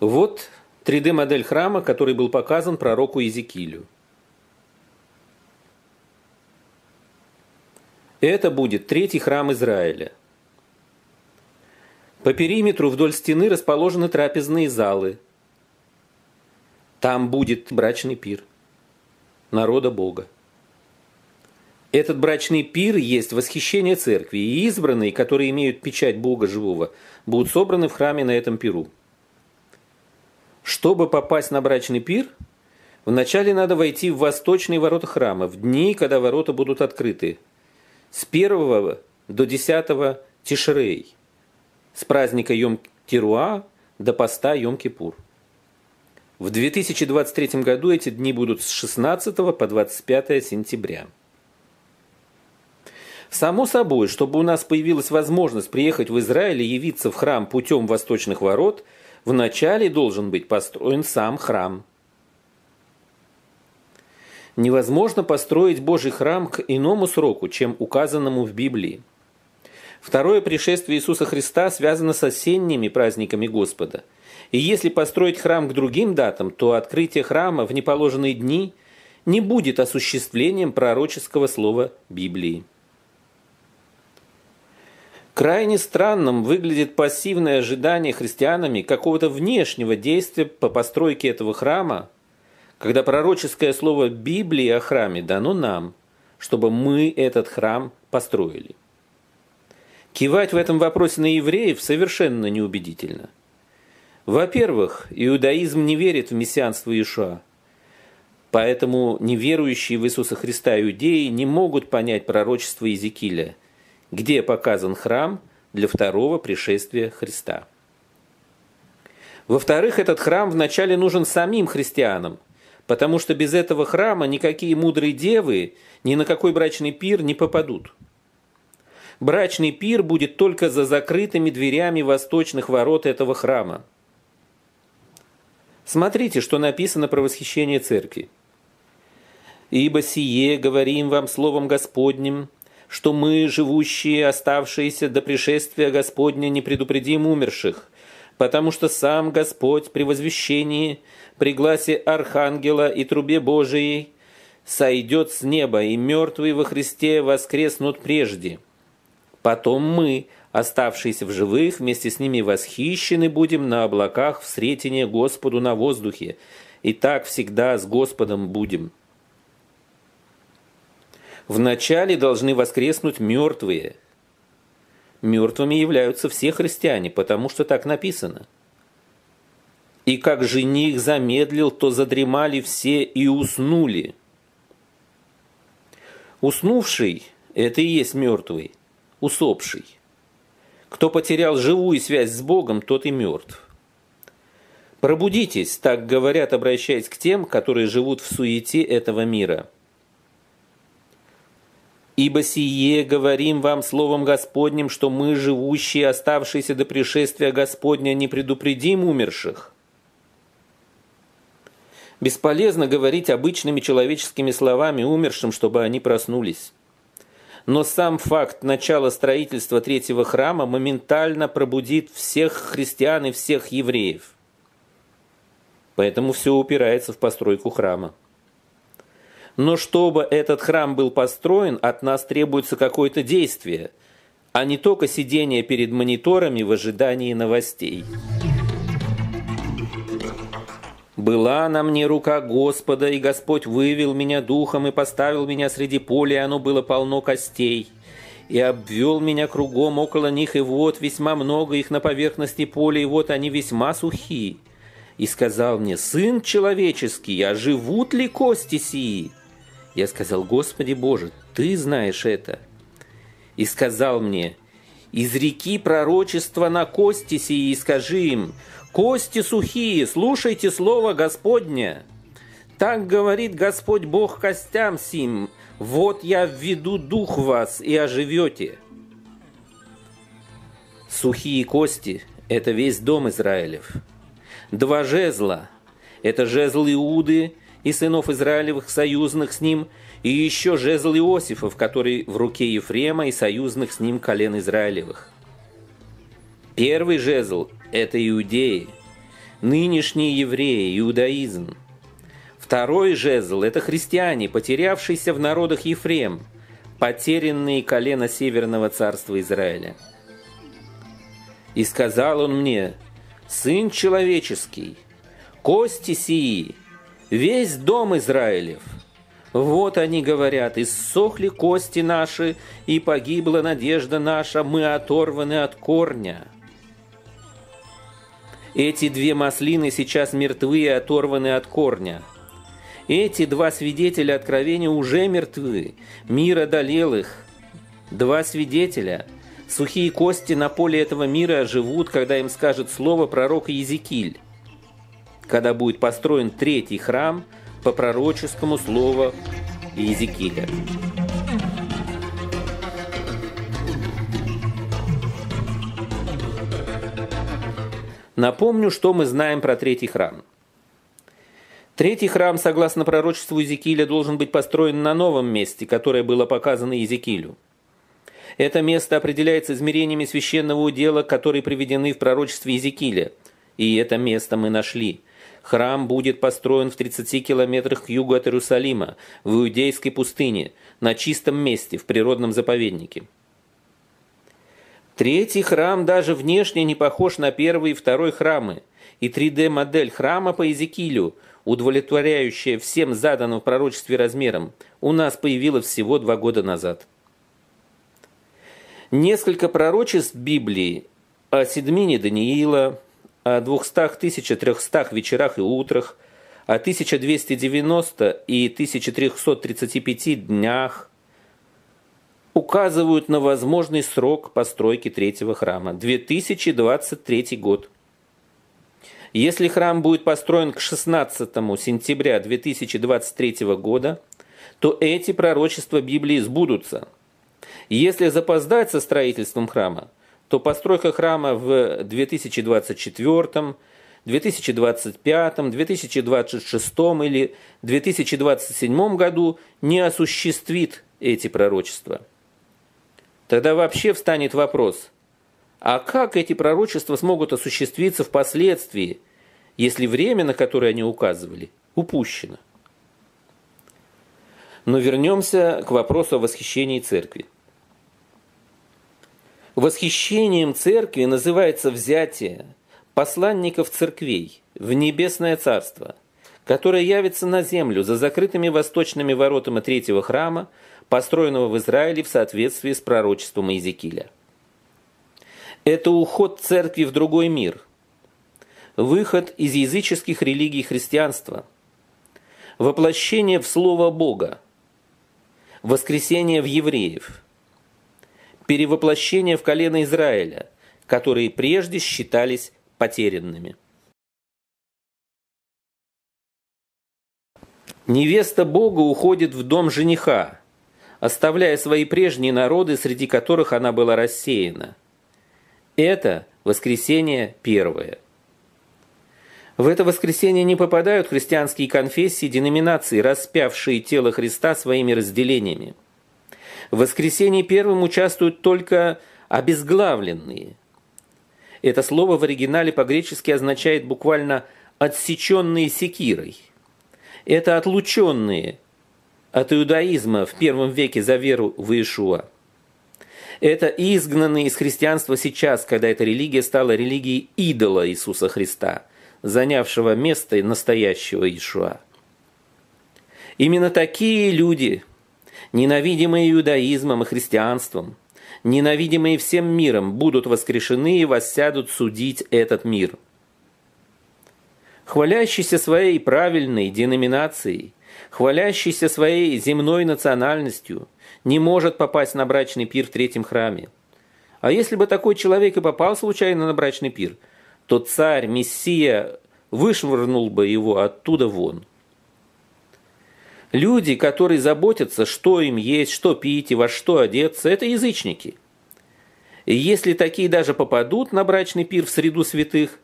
Вот 3D-модель храма, который был показан пророку Иезекиилю. Это будет третий храм Израиля – по периметру вдоль стены расположены трапезные залы. Там будет брачный пир. Народа Бога. Этот брачный пир есть восхищение церкви, и избранные, которые имеют печать Бога Живого, будут собраны в храме на этом пиру. Чтобы попасть на брачный пир, вначале надо войти в восточные ворота храма, в дни, когда ворота будут открыты, с 1 до 10 Тишрей – с праздника Йом-Тируа до поста Йом-Кипур. В 2023 году эти дни будут с 16 по 25 сентября. Само собой, чтобы у нас появилась возможность приехать в Израиль и явиться в храм путем восточных ворот, вначале должен быть построен сам храм. Невозможно построить Божий храм к иному сроку, чем указанному в Библии – Второе пришествие Иисуса Христа связано с осенними праздниками Господа. И если построить храм к другим датам, то открытие храма в неположенные дни не будет осуществлением пророческого слова Библии. Крайне странным выглядит пассивное ожидание христианами какого-то внешнего действия по постройке этого храма, когда пророческое слово Библии о храме дано нам, чтобы мы этот храм построили. Кивать в этом вопросе на евреев совершенно неубедительно. Во-первых, иудаизм не верит в мессианство Иешуа. Поэтому неверующие в Иисуса Христа иудеи не могут понять пророчество Иезекииля, где показан храм для второго пришествия Христа. Во-вторых, этот храм вначале нужен самим христианам, потому что без этого храма никакие мудрые девы ни на какой брачный пир не попадут – брачный пир будет только за закрытыми дверями восточных ворот этого храма. Смотрите, что написано про восхищение церкви. «Ибо сие говорим вам словом Господним, что мы, живущие, оставшиеся до пришествия Господня, не предупредим умерших, потому что сам Господь при возвещении, при гласе Архангела и трубе Божией сойдет с неба, и мертвые во Христе воскреснут прежде». Потом мы, оставшиеся в живых, вместе с ними восхищены будем на облаках в сретение Господу на воздухе. И так всегда с Господом будем. Вначале должны воскреснуть мертвые. Мертвыми являются все христиане, потому что так написано. И как жених замедлил, то задремали все и уснули. Уснувший – это и есть мертвый усопший. Кто потерял живую связь с Богом, тот и мертв. Пробудитесь, так говорят, обращаясь к тем, которые живут в суете этого мира. Ибо сие говорим вам словом Господним, что мы, живущие, оставшиеся до пришествия Господня, не предупредим умерших. Бесполезно говорить обычными человеческими словами умершим, чтобы они проснулись но сам факт начала строительства третьего храма моментально пробудит всех христиан и всех евреев. Поэтому все упирается в постройку храма. Но чтобы этот храм был построен, от нас требуется какое-то действие, а не только сидение перед мониторами в ожидании новостей. Была на мне рука Господа, и Господь вывел меня духом и поставил меня среди поля, и оно было полно костей. И обвел меня кругом около них, и вот весьма много их на поверхности поля, и вот они весьма сухи. И сказал мне, «Сын человеческий, а живут ли кости сии?» Я сказал, «Господи Боже, Ты знаешь это». И сказал мне, «Из реки пророчества на кости сии, и скажи им, Кости сухие, слушайте слово Господне. Так говорит Господь Бог костям сим, вот я введу дух вас и оживете. Сухие кости – это весь дом Израилев. Два жезла – это жезл Иуды и сынов Израилевых, союзных с ним, и еще жезл Иосифов, который в руке Ефрема и союзных с ним колен Израилевых – Первый жезл – это иудеи, нынешние евреи, иудаизм. Второй жезл – это христиане, потерявшиеся в народах Ефрем, потерянные колено Северного царства Израиля. И сказал он мне, «Сын человеческий, кости сии, весь дом Израилев. Вот они говорят, иссохли кости наши, и погибла надежда наша, мы оторваны от корня». Эти две маслины сейчас мертвы и оторваны от корня. Эти два свидетеля откровения уже мертвы. Мир одолел их. Два свидетеля. Сухие кости на поле этого мира живут, когда им скажет слово пророк Езекиль. Когда будет построен третий храм по пророческому слову Езекииля. Напомню, что мы знаем про третий храм. Третий храм, согласно пророчеству Иезекииля, должен быть построен на новом месте, которое было показано Иезекиилю. Это место определяется измерениями священного удела, которые приведены в пророчестве Иезекииля. И это место мы нашли. Храм будет построен в 30 километрах к югу от Иерусалима, в Иудейской пустыне, на чистом месте, в природном заповеднике. Третий храм даже внешне не похож на первый и второй храмы, и 3D-модель храма по Эзекилю, удовлетворяющая всем заданным в пророчестве размерам, у нас появилась всего два года назад. Несколько пророчеств Библии о Седмине Даниила, о 200-1300 вечерах и утрах, о 1290 и 1335 днях, указывают на возможный срок постройки третьего храма – 2023 год. Если храм будет построен к 16 сентября 2023 года, то эти пророчества Библии сбудутся. Если запоздать со строительством храма, то постройка храма в 2024, 2025, 2026 или 2027 году не осуществит эти пророчества. Тогда вообще встанет вопрос, а как эти пророчества смогут осуществиться впоследствии, если время, на которое они указывали, упущено? Но вернемся к вопросу о восхищении церкви. Восхищением церкви называется взятие посланников церквей в небесное царство, которое явится на землю за закрытыми восточными воротами третьего храма построенного в Израиле в соответствии с пророчеством Иезекииля. Это уход церкви в другой мир, выход из языческих религий христианства, воплощение в Слово Бога, воскресение в евреев, перевоплощение в колено Израиля, которые прежде считались потерянными. Невеста Бога уходит в дом жениха, оставляя свои прежние народы, среди которых она была рассеяна. Это воскресение первое. В это воскресение не попадают христианские конфессии, деноминации, распявшие тело Христа своими разделениями. В воскресении первым участвуют только обезглавленные. Это слово в оригинале по-гречески означает буквально «отсеченные секирой». Это отлученные от иудаизма в первом веке за веру в Иешуа. Это изгнанные из христианства сейчас, когда эта религия стала религией идола Иисуса Христа, занявшего место настоящего Иешуа. Именно такие люди, ненавидимые иудаизмом и христианством, ненавидимые всем миром, будут воскрешены и воссядут судить этот мир. Хвалящийся своей правильной деноминацией – хвалящийся своей земной национальностью, не может попасть на брачный пир в третьем храме. А если бы такой человек и попал случайно на брачный пир, то царь, мессия, вышвырнул бы его оттуда вон. Люди, которые заботятся, что им есть, что пить и во что одеться, это язычники. И если такие даже попадут на брачный пир в среду святых,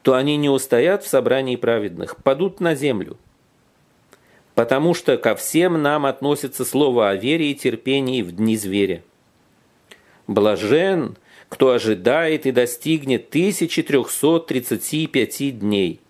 то они не устоят в собрании праведных, падут на землю – потому что ко всем нам относится слово о вере и терпении в дни зверя. Блажен, кто ожидает и достигнет 1335 дней.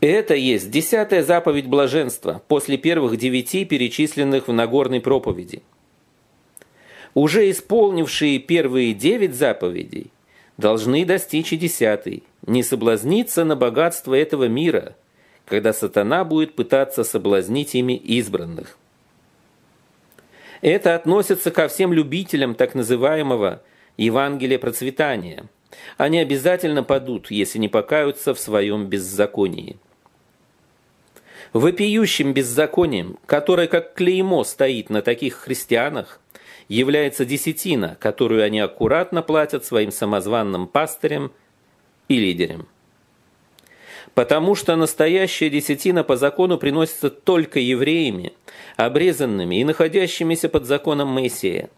Это есть десятая заповедь блаженства после первых девяти, перечисленных в Нагорной проповеди. Уже исполнившие первые девять заповедей должны достичь и десятой, не соблазниться на богатство этого мира – когда сатана будет пытаться соблазнить ими избранных. Это относится ко всем любителям так называемого Евангелия процветания. Они обязательно падут, если не покаются в своем беззаконии. Вопиющим беззаконием, которое как клеймо стоит на таких христианах, является десятина, которую они аккуратно платят своим самозванным пастырям и лидерам потому что настоящая десятина по закону приносится только евреями, обрезанными и находящимися под законом Моисея.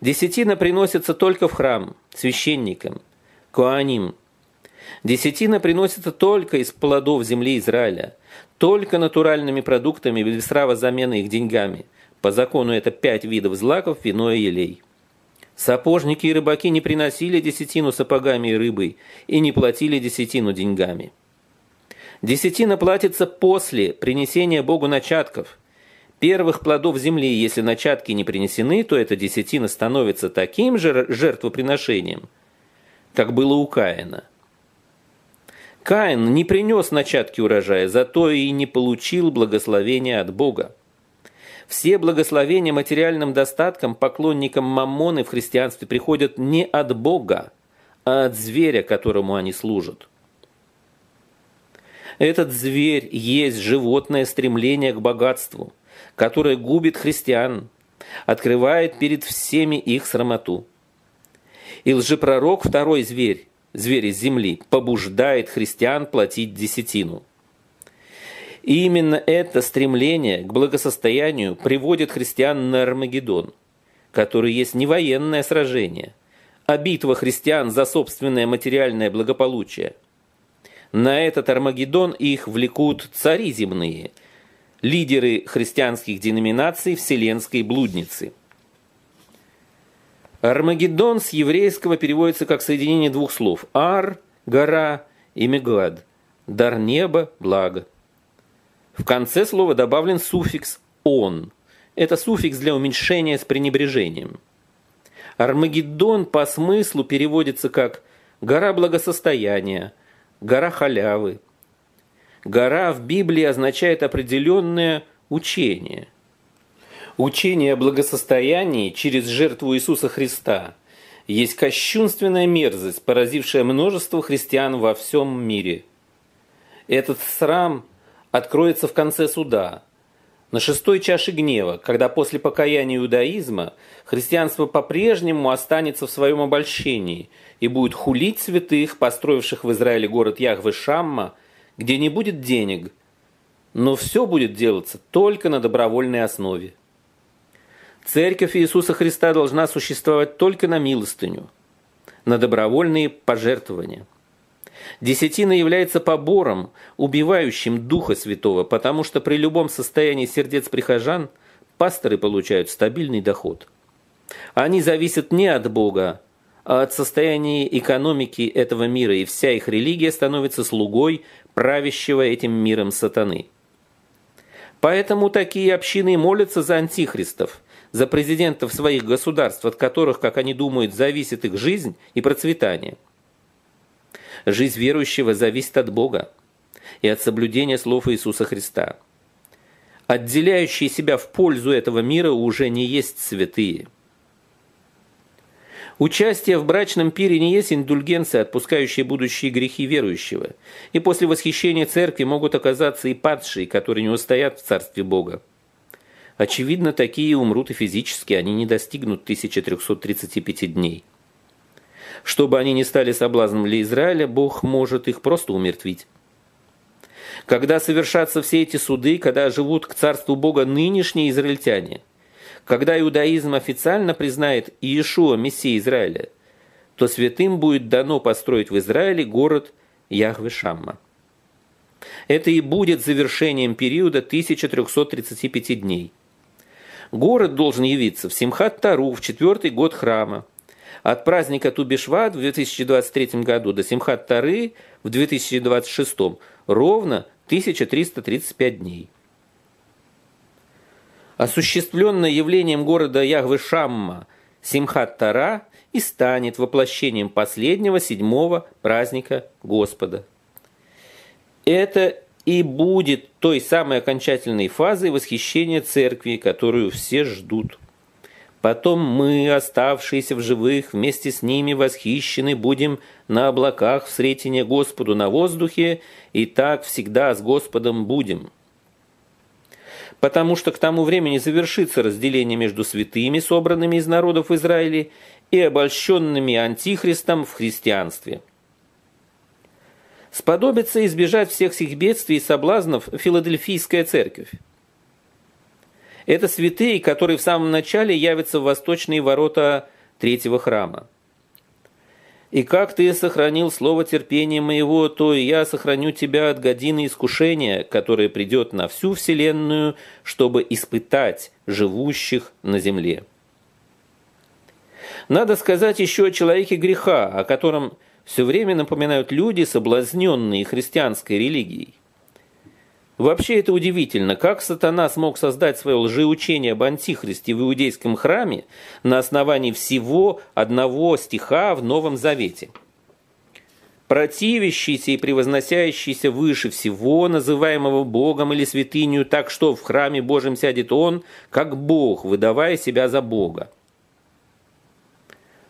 Десятина приносится только в храм, священникам, куаним. Десятина приносится только из плодов земли Израиля, только натуральными продуктами без права замены их деньгами. По закону это пять видов злаков, вино и елей. Сапожники и рыбаки не приносили десятину сапогами и рыбой и не платили десятину деньгами. Десятина платится после принесения Богу начатков. Первых плодов земли, если начатки не принесены, то эта десятина становится таким же жертвоприношением, как было у Каина. Каин не принес начатки урожая, зато и не получил благословения от Бога. Все благословения материальным достатком поклонникам Маммоны в христианстве приходят не от Бога, а от зверя, которому они служат – этот зверь есть животное стремление к богатству, которое губит христиан, открывает перед всеми их срамоту. И лжепророк, второй зверь, зверь из земли, побуждает христиан платить десятину. И именно это стремление к благосостоянию приводит христиан на Армагеддон, который есть не военное сражение, а битва христиан за собственное материальное благополучие – на этот Армагеддон их влекут цари земные, лидеры христианских деноминаций вселенской блудницы. Армагеддон с еврейского переводится как соединение двух слов «ар» – гора и «мегад» – дар неба, благо. В конце слова добавлен суффикс «он». Это суффикс для уменьшения с пренебрежением. Армагеддон по смыслу переводится как «гора благосостояния», гора халявы. Гора в Библии означает определенное учение. Учение о благосостоянии через жертву Иисуса Христа есть кощунственная мерзость, поразившая множество христиан во всем мире. Этот срам откроется в конце суда – на шестой чаше гнева, когда после покаяния иудаизма христианство по-прежнему останется в своем обольщении и будет хулить святых, построивших в Израиле город Яхвы Шамма, где не будет денег, но все будет делаться только на добровольной основе. Церковь Иисуса Христа должна существовать только на милостыню, на добровольные пожертвования – Десятина является побором, убивающим Духа Святого, потому что при любом состоянии сердец прихожан пасторы получают стабильный доход. Они зависят не от Бога, а от состояния экономики этого мира, и вся их религия становится слугой правящего этим миром сатаны. Поэтому такие общины молятся за антихристов, за президентов своих государств, от которых, как они думают, зависит их жизнь и процветание – Жизнь верующего зависит от Бога и от соблюдения слов Иисуса Христа. Отделяющие себя в пользу этого мира уже не есть святые. Участие в брачном пире не есть индульгенция, отпускающая будущие грехи верующего, и после восхищения церкви могут оказаться и падшие, которые не устоят в Царстве Бога. Очевидно, такие умрут и физически, они не достигнут 1335 дней. Чтобы они не стали соблазном для Израиля, Бог может их просто умертвить. Когда совершатся все эти суды, когда живут к царству Бога нынешние израильтяне, когда иудаизм официально признает Иешуа Мессия Израиля, то святым будет дано построить в Израиле город Яхве Шамма. Это и будет завершением периода 1335 дней. Город должен явиться в Симхат Тару в четвертый год храма, от праздника Тубишват в 2023 году до Симхат Тары в 2026 ровно 1335 дней. Осуществленное явлением города Ягвы Шамма Симхат Тара и станет воплощением последнего седьмого праздника Господа. Это и будет той самой окончательной фазой восхищения церкви, которую все ждут. Потом мы, оставшиеся в живых, вместе с ними восхищены будем на облаках в сретение Господу на воздухе, и так всегда с Господом будем. Потому что к тому времени завершится разделение между святыми, собранными из народов Израиля, и обольщенными Антихристом в христианстве. Сподобится избежать всех сих бедствий и соблазнов Филадельфийская церковь. Это святые, которые в самом начале явятся в восточные ворота третьего храма. «И как ты сохранил слово терпения моего, то и я сохраню тебя от годины искушения, которое придет на всю вселенную, чтобы испытать живущих на земле». Надо сказать еще о человеке греха, о котором все время напоминают люди, соблазненные христианской религией. Вообще это удивительно, как сатана смог создать свое лжеучение об антихристе в иудейском храме на основании всего одного стиха в Новом Завете. «Противящийся и превозносящийся выше всего, называемого Богом или святынью, так что в храме Божьем сядет он, как Бог, выдавая себя за Бога».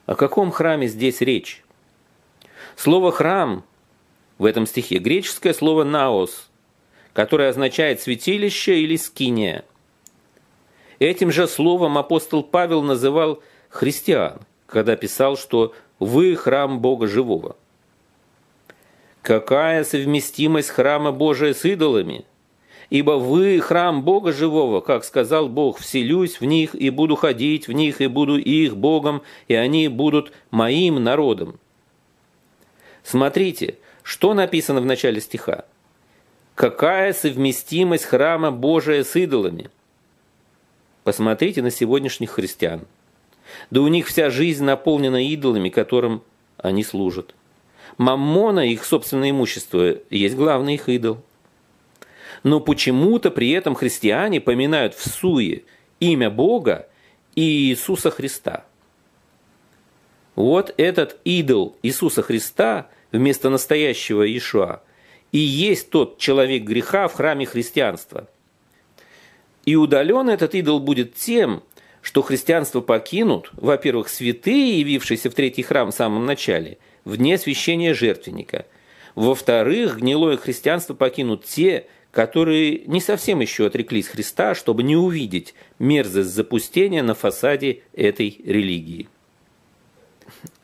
О каком храме здесь речь? Слово «храм» в этом стихе греческое слово «наос», которое означает святилище или скиния. Этим же словом апостол Павел называл христиан, когда писал, что «вы храм Бога живого». Какая совместимость храма Божия с идолами? Ибо вы храм Бога живого, как сказал Бог, вселюсь в них и буду ходить в них, и буду их Богом, и они будут моим народом. Смотрите, что написано в начале стиха. Какая совместимость храма Божия с идолами? Посмотрите на сегодняшних христиан. Да у них вся жизнь наполнена идолами, которым они служат. Маммона, их собственное имущество, есть главный их идол. Но почему-то при этом христиане поминают в суе имя Бога и Иисуса Христа. Вот этот идол Иисуса Христа вместо настоящего Иешуа – и есть тот человек греха в храме христианства. И удален этот идол будет тем, что христианство покинут, во-первых, святые, явившиеся в третий храм в самом начале, вне священия жертвенника. Во-вторых, гнилое христианство покинут те, которые не совсем еще отреклись Христа, чтобы не увидеть мерзость запустения на фасаде этой религии.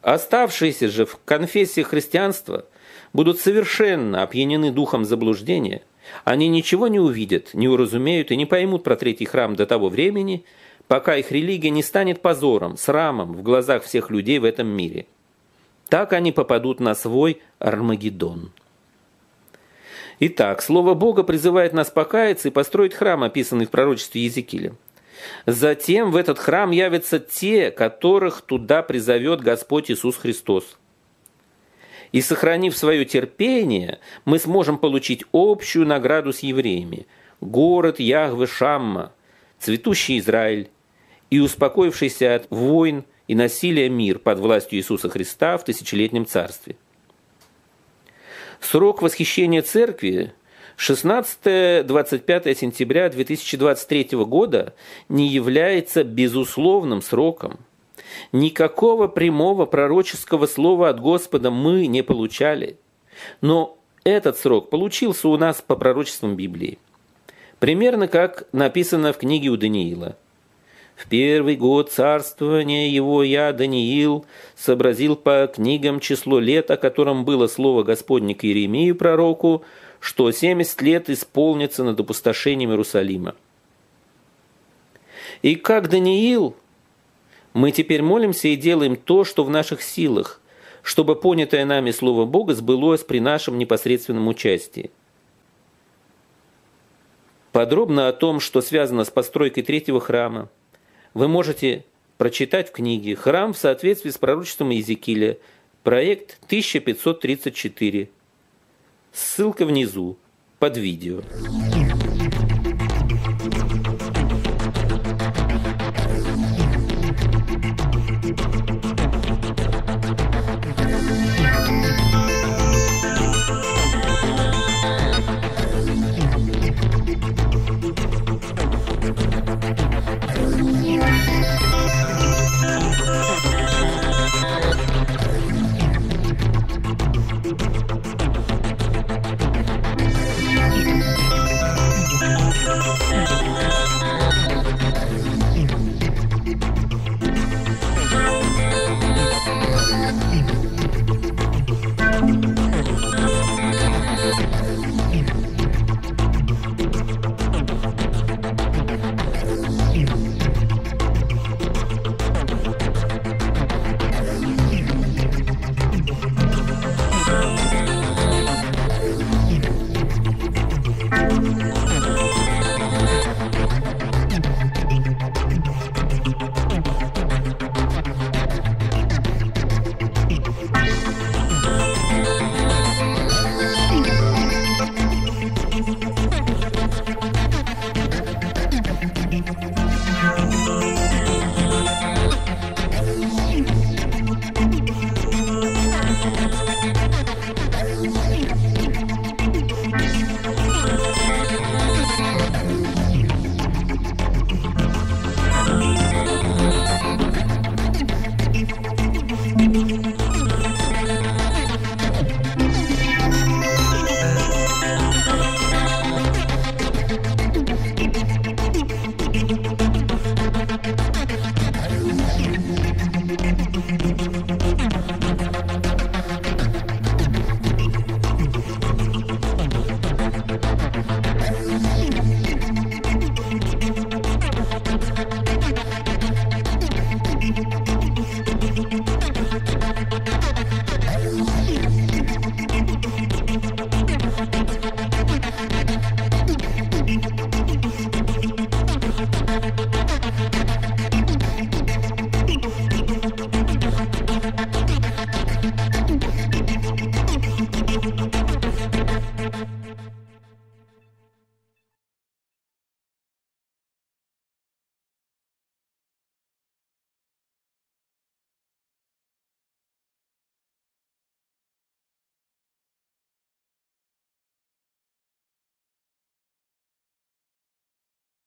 Оставшиеся же в конфессии христианства – будут совершенно опьянены духом заблуждения, они ничего не увидят, не уразумеют и не поймут про третий храм до того времени, пока их религия не станет позором, срамом в глазах всех людей в этом мире. Так они попадут на свой Армагеддон. Итак, Слово Бога призывает нас покаяться и построить храм, описанный в пророчестве Езекииля. Затем в этот храм явятся те, которых туда призовет Господь Иисус Христос – и сохранив свое терпение, мы сможем получить общую награду с евреями – город Яхвы Шамма, цветущий Израиль и успокоившийся от войн и насилия мир под властью Иисуса Христа в тысячелетнем царстве. Срок восхищения церкви 16-25 сентября 2023 года не является безусловным сроком – Никакого прямого пророческого слова от Господа мы не получали. Но этот срок получился у нас по пророчествам Библии. Примерно как написано в книге у Даниила. В первый год царствования его я, Даниил, сообразил по книгам число лет, о котором было слово Господне к Иеремии пророку, что 70 лет исполнится над опустошением Иерусалима. И как Даниил, мы теперь молимся и делаем то, что в наших силах, чтобы понятое нами Слово Бога сбылось при нашем непосредственном участии. Подробно о том, что связано с постройкой третьего храма, вы можете прочитать в книге «Храм в соответствии с пророчеством Иезекииля», проект 1534. Ссылка внизу, под видео.